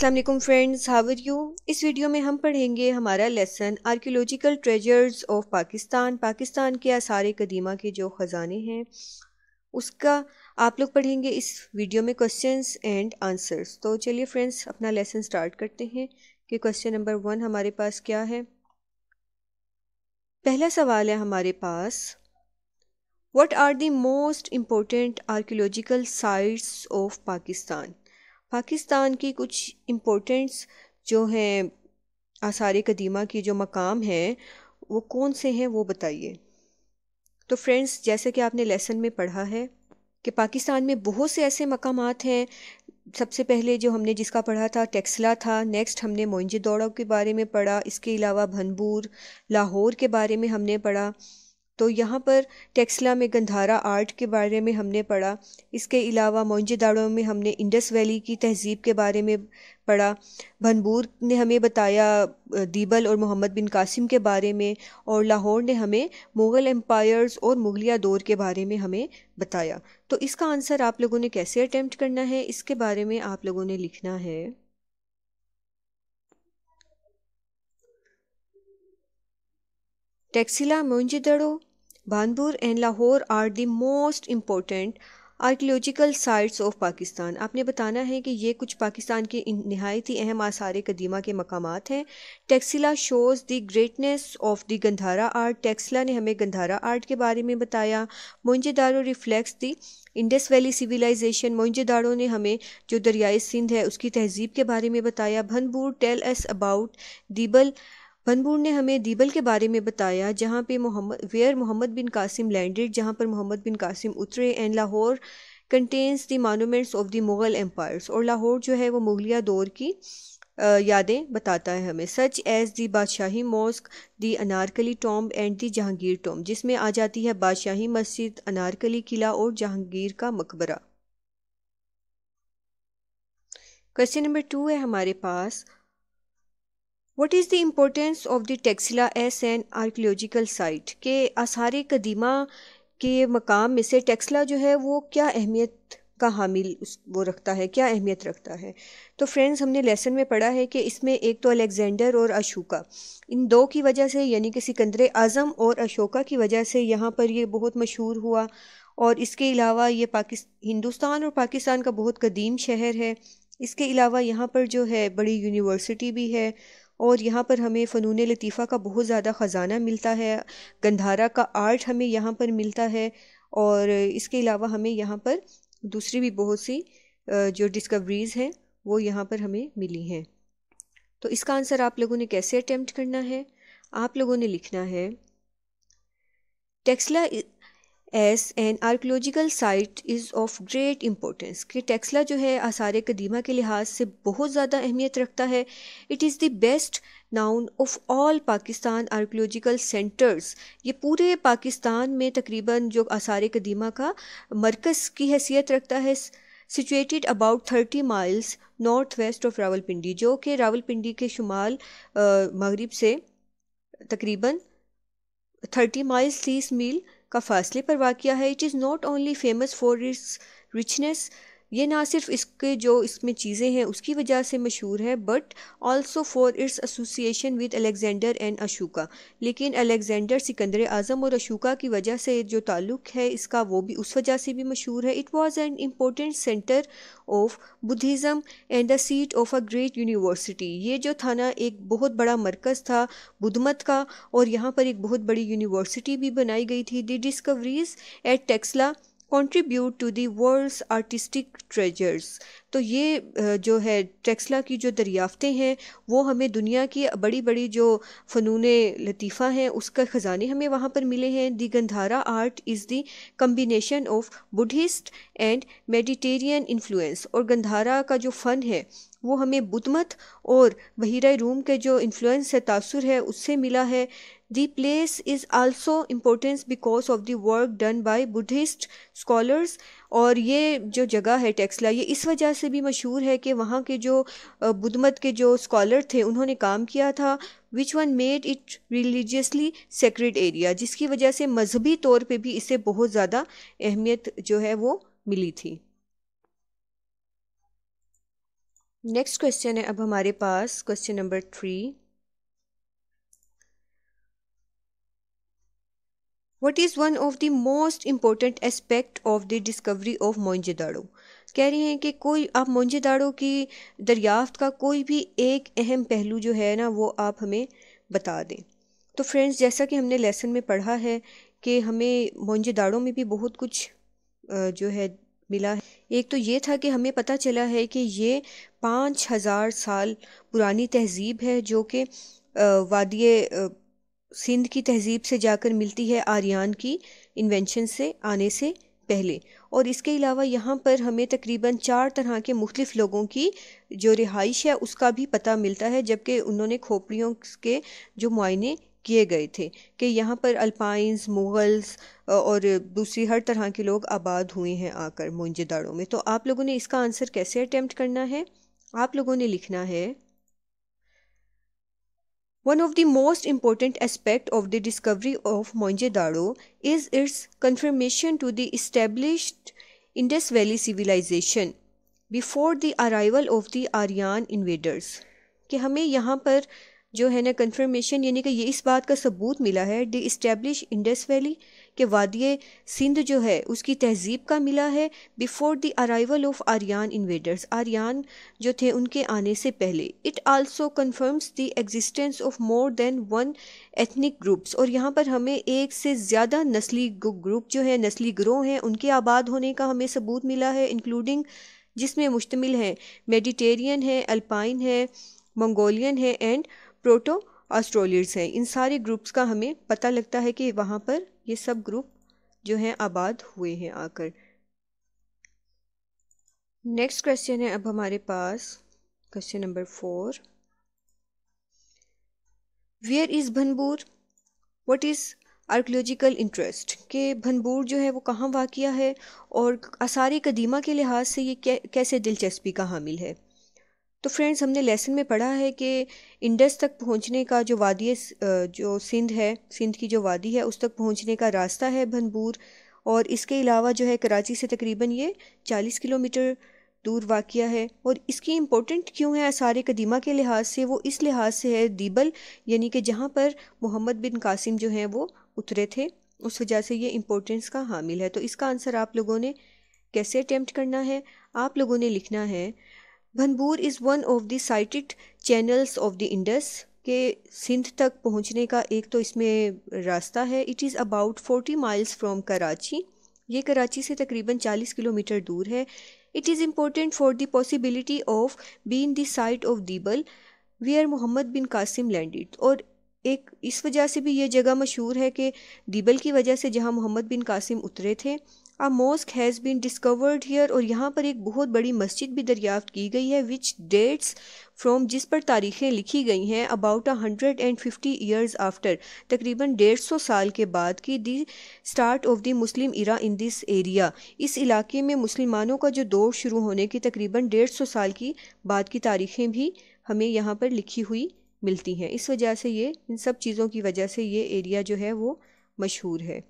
अस्सलाम वालेकुम friends how are you इस वीडियो में हम पढ़ेंगे हमारा lesson archaeological treasures of Pakistan Pakistan के आसार कदीमा के जो ख़जाने हैं उसका आप लोग पढ़ेंगे इस वीडियो में क्वेश्चंस एंड आंसर्स तो चलिए फ्रेंड्स अपना लेसन स्टार्ट करते हैं कि क्वेश्चन नंबर वन हमारे पास क्या है पहला सवाल है हमारे पास what are the most important archaeological sites of Pakistan Pakistan की कुछ इम्पोर्टेंट्स जो हैं आसार कदीमा की जो मकाम हैं वो कौन से हैं वो बताइए तो फ्रेंड्स जैसे कि आपने लेसन में पढ़ा है कि पाकिस्तान में बहुत से ऐसे मकाम हैं सबसे पहले जो हमने जिसका पढ़ा था टेक्सला था नेक्स्ट हमने दौड़ा के बारे में पढ़ा इसके अलावा भनबूर लाहौर के बारे में हमने पढ़ा तो यहाँ पर टेक्सला में गंधारा आर्ट के बारे में हमने पढ़ा इसके अलावा मोइनजोदाड़ो में हमने इंडस वैली की तहजीब के बारे में पढ़ा भनबूर ने हमें बताया दीबल और मोहम्मद बिन कासिम के बारे में और लाहौर ने हमें मुग़ल एम्पायर्स और मुगलिया दौर के बारे में हमें बताया तो इसका आंसर आप लोगों ने कैसे अटैम्प्ट करना है इसके बारे में आप लोगों ने लिखना है Taxila Mohenjodaro Banbhore and Lahore are the most important archaeological sites of Pakistan आपने बताना है कि ये कुछ पाकिस्तान के नहायत ही अहम आसार कदीमा के मकाम हैं Taxila shows the greatness of the Gandhara art Taxila ने हमें गंधारा आर्ट के बारे में बताया Mohenjodaro reflects the Indus valley civilisation Mohenjodaro ने हमें जो दरियाए सिंध है उसकी तहजीब के बारे में बताया भनबूर tell us about Debal Banbhore ने हमें दीबल के बारे में बताया जहाँ पे मोहम्मद वेयर मोहम्मद बिन कासिम लैंडेड जहाँ पर मोहम्मद बिन कासिम उतरे and Lahore contains the monuments of the Mughal empires और लाहौर जो है वो मुगलिया दौर की यादें बताता है हमें such as the Badshahi mosque the Anarkali tomb and the Jahangir tomb जिसमें आ जाती है बादशाही मस्जिद अनारकली किला और जहांगीर का मकबरा क्वेश्चन नंबर टू है हमारे पास what is the importance of the Taxila as an archaeological site के आसार कदीमा के मकाम में से टेक्सला जो है वो क्या अहमियत का हामिल उस वो रखता है क्या अहमियत रखता है तो फ्रेंड्स हमने लेसन में पढ़ा है कि इसमें एक तो अलेक्जेंडर और अशोका इन दो की वजह से यानी कि सिकंदर आज़म और अशोका की वजह से यहाँ पर ये बहुत मशहूर हुआ और इसके अलावा ये पाकिस् हिंदुस्तान और पाकिस्तान का बहुत कदीम शहर है इसके अलावा यहाँ पर जो है बड़ी यूनिवर्सिटी भी है और यहाँ पर हमें फ़नून लतीफ़ा का बहुत ज़्यादा ख़जाना मिलता है गंधारा का आर्ट हमें यहाँ पर मिलता है और इसके अलावा हमें यहाँ पर दूसरी भी बहुत सी जो डिस्कवरीज़ हैं वो यहाँ पर हमें मिली हैं तो इसका आंसर आप लोगों ने कैसे अटैम्प्ट करना है आप लोगों ने लिखना है Taxila as an archaeological site is of great importance कि टेक्सला जो है आसार कदीमा के लिहाज से बहुत ज़्यादा अहमियत रखता है it is the best known of all Pakistan archaeological centres ये पूरे पाकिस्तान में तकरीबन जो आसार कदीमा का मरकज़ की हैसियत रखता है situated about thirty miles north west of Rawalpindi जो कि रावलपिंडी के शुमाल मगरब से तकरीबन थर्टी माइल्स तीस मील का फासले पर वाक़ है it is not only famous for its richness ये ना सिर्फ इसके जो इसमें चीज़ें हैं उसकी वजह से मशहूर है but also for its association with Alexander and Ashoka लेकिन अलेक्जेंडर सिकंदर आज़म और अशोका की वजह से जो ताल्लुक है इसका वो भी उस वजह से भी मशहूर है it was an important centre of Buddhism and the seat of a great university ये जो था ना एक बहुत बड़ा मरकज़ था बुद्धमत का और यहाँ पर एक बहुत बड़ी यूनिवर्सिटी भी बनाई गई थी the discoveries at Taxila contribute to the world's artistic treasures तो ये जो है टेक्सला की जो दरियाफ्तें हैं वो हमें दुनिया की बड़ी बड़ी जो फ़नून लतीफ़ा हैं उसका ख़जाने हमें वहाँ पर मिले हैं the Gandhara art is the combination of Buddhist and Mediterranean influence और गंधारा का जो फ़न है वो हमें बुद्धमत मत और बहिरा रूम के जो इन्फ्लुएंस है तासुर है उससे मिला है The place is also important because of the work done by Buddhist scholars और ये जो जगह है टेक्सला ये इस वजह से भी मशहूर है कि वहाँ के जो बुद्ध मत के जो स्कॉलर थे उन्होंने काम किया था which one made it religiously sacred area जिसकी वजह से मजहबी तौर पे भी इसे बहुत ज़्यादा अहमियत जो है वो मिली थी नेक्स्ट क्वेश्चन है अब हमारे पास question number three is one of of most important aspect of the discovery of of दाड़ो कह रहे हैं कि कोई आप मोइंजदाड़ो की दरियाफ्त का कोई भी एक अहम पहलू जो है ना वो आप हमें बता दें तो फ्रेंड्स जैसा कि हमने लेसन में पढ़ा है कि हमें दाड़ों में भी बहुत कुछ जो है मिला है एक तो ये था कि हमें पता चला है कि ये पाँच हज़ार साल पुरानी तहजीब है जो कि वादिय सिंध की तहजीब से जाकर मिलती है आर्यन की इन्वेंशन से आने से पहले और इसके अलावा यहाँ पर हमें तकरीबन चार तरह के मुख्तफ लोगों की जो रिहाइश है उसका भी पता मिलता है जबकि उन्होंने खोपड़ियों के जो मुआयने किए गए थे कि यहाँ पर अल्पाइंस मुग़ल्स और दूसरी हर तरह के लोग आबाद हुए हैं आकर मुंजदारों में तो आप लोगों ने इसका आंसर कैसे अटैम्प्ट करना है आप लोगों ने लिखना है One of the most important aspects of the discovery of Mohenjo-daro is its confirmation to the established Indus Valley civilization before the arrival of the Aryan invaders कि हमें यहाँ पर जो है ना कंफर्मेशन यानी कि ये इस बात का सबूत मिला है डी इस्टेब्लिश इंडस वैली के वादिय सिंध जो है उसकी तहजीब का मिला है before the arrival of Aryan invaders Aryan जो थे उनके आने से पहले it also confirms the existence of more than one ethnic groups और यहाँ पर हमें एक से ज़्यादा नस्ली ग्रुप जो है नस्ली ग्रोह हैं उनके आबाद होने का हमें सबूत मिला है इंक्लूडिंग जिसमें मुश्तमिल हैं मेडिटेरियन है अल्पाइन है मंगोलियन है एंड प्रोटो ऑस्ट्रोलियर्स हैं इन सारे ग्रुप्स का हमें पता लगता है कि वहाँ पर ये सब ग्रुप जो हैं आबाद हुए हैं आकर नेक्स्ट क्वेश्चन है अब हमारे पास question number four where is भनबूर वट इज़ आर्कोलॉजिकल इंटरेस्ट कि भनबूर जो है वो कहाँ वाक़ है और आसार कदीमा के लिहाज से ये कैसे दिलचस्पी का हामिल है तो फ्रेंड्स हमने लेसन में पढ़ा है कि इंडस तक पहुंचने का जो वादी जो सिंध है सिंध की जो वादी है उस तक पहुंचने का रास्ता है भनबूर और इसके अलावा जो है कराची से तकरीबन ये चालीस किलोमीटर दूर वाक़ है और इसकी इम्पोर्टेंट क्यों है आसार कदीमा के लिहाज से वो इस लिहाज से है दीबल यानी कि जहाँ पर मोहम्मद बिन कासिम जो हैं वो उतरे थे उस वजह से ये इम्पोर्टेंस का हामिल है तो इसका आंसर आप लोगों ने कैसे अटैम्प्ट करना है आप लोगों ने लिखना है भनबूर is one of the sited channels of the Indus के सिंध तक पहुंचने का एक तो इसमें रास्ता है it is about forty miles from Karachi ये कराची से तकरीबन चालीस किलोमीटर दूर है it is important for the possibility of been the site of Debal or Muhammad bin Qasim landed और एक इस वजह से भी ये जगह मशहूर है कि दीबल की वजह से जहाँ मोहम्मद बिन कासिम उतरे थे a mosque has been discovered here और यहाँ पर एक बहुत बड़ी मस्जिद भी दरियाफ्त की गई है विच डेट्स फ्रॉम जिस पर तारीखें लिखी गई हैं about a hundred and fifty years after तकरीबन डेढ़ सौ साल के बाद की the start of the Muslim era in this area इस इलाके में मुसलमानों का जो दौर शुरू होने की तकरीबन डेढ़ सौ साल की बाद की तारीखें भी हमें यहाँ पर लिखी हुई मिलती हैं इस वजह से ये इन सब चीज़ों की वजह से ये एरिया जो है वो मशहूर है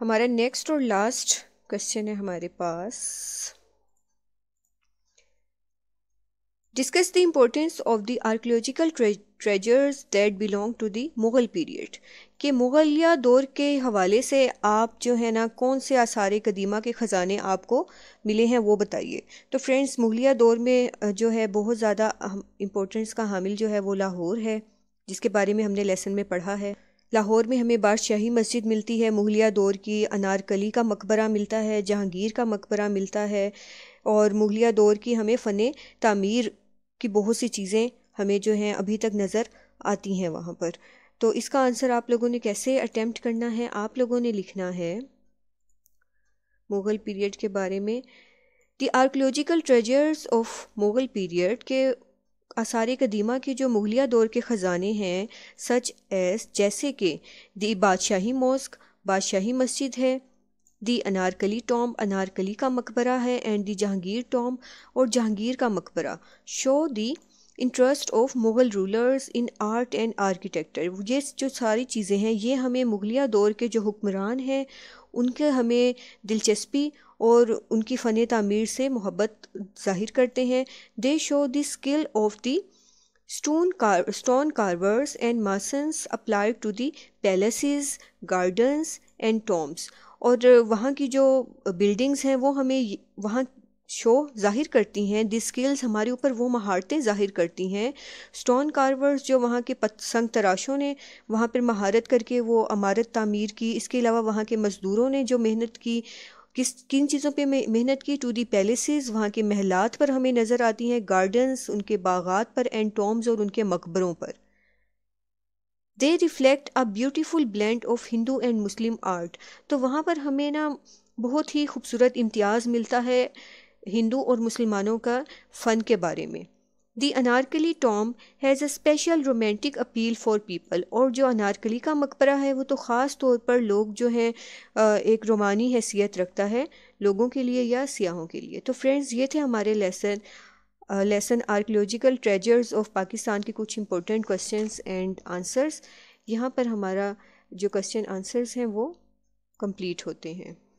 हमारा नेक्स्ट और लास्ट क्वेश्चन है हमारे पास discuss the importance of the archaeological treasures that belong to the Mughal period कि मुग़लिया दौर के हवाले से आप जो है ना कौन से आसार कदीमा के ख़जाने आपको मिले हैं वो बताइए तो फ्रेंड्स मुग़लिया दौर में जो है बहुत ज़्यादा इम्पोर्टेंस का हामिल जो है वो लाहौर है जिसके बारे में हमने लेसन में पढ़ा है लाहौर में हमें बादशाही मस्जिद मिलती है मुगलिया दौर की अनारकली का मकबरा मिलता है जहांगीर का मकबरा मिलता है और मुगलिया दौर की हमें फ़न तमीर की बहुत सी चीज़ें हमें जो हैं अभी तक नज़र आती हैं वहाँ पर तो इसका आंसर आप लोगों ने कैसे अटैम्प्ट करना है आप लोगों ने लिखना है मुग़ल पीरियड के बारे में the archaeological treasures of Mughal period के आसार कदीमा के जो मुगलिया दौर के ख़जाने हैं सच एस जैसे कि दी बादशाही मॉस्क बादशाही मस्जिद है दी अनारकली टॉम अनारकली का मकबरा है एंड दी जहांगीर टॉम और जहांगीर का मकबरा show the interest of Mughal rulers in art and architecture ये जो सारी चीज़ें हैं ये हमें मुगलिया दौर के जो हुक्मरान हैं उनके हमें दिलचस्पी और उनकी फ़न तमीर से मोहब्बत ज़ाहिर करते हैं they show the skill of the stone car stone carvers and masons applied to the palaces gardens and tombs और वहाँ की जो बिल्डिंग्स हैं वो हमें वहाँ शो ज़ाहिर करती हैं दी स्किल्स हमारे ऊपर वो महारतें ज़ाहिर करती हैं स्टोन कार्वर्स जो वहाँ के संग तराशों ने वहाँ पर महारत करके वो अमारत तामीर की इसके अलावा वहाँ के मज़दूरों ने जो मेहनत की किस किन चीज़ों पे मेहनत की टू दी पैलेसेस वहाँ के महलात पर हमें नज़र आती हैं गार्डन्स उनके बागात पर एंड टॉम्स और उनके मकबरों पर they reflect a beautiful blend of Hindu and Muslim art तो वहाँ पर हमें ना बहुत ही खूबसूरत इम्तियाज़ मिलता है हिंदू और मुसलमानों का फ़न के बारे में the Anarkali tomb has a special romantic appeal for people और जो अनारकली का मकबरा है वो तो ख़ास तौर पर लोग जो हैं एक रोमानी हैसियत रखता है लोगों के लिए या सियाहों के लिए तो फ्रेंड्स ये थे हमारे lesson lesson archaeological treasures of Pakistan के कुछ इंपॉर्टेंट क्वेश्चन एंड आंसर्स यहाँ पर हमारा जो क्वेश्चन आंसर्स हैं वो कम्प्लीट होते हैं